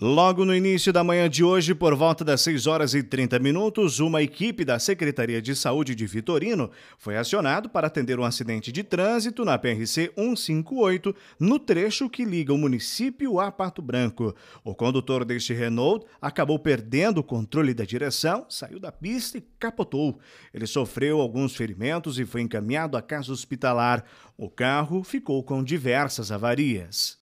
Logo no início da manhã de hoje, por volta das 6 horas e 30 minutos, uma equipe da Secretaria de Saúde de Vitorino foi acionado para atender um acidente de trânsito na PRC 158, no trecho que liga o município a Pato Branco. O condutor deste Renault acabou perdendo o controle da direção, saiu da pista e capotou. Ele sofreu alguns ferimentos e foi encaminhado à casa hospitalar. O carro ficou com diversas avarias.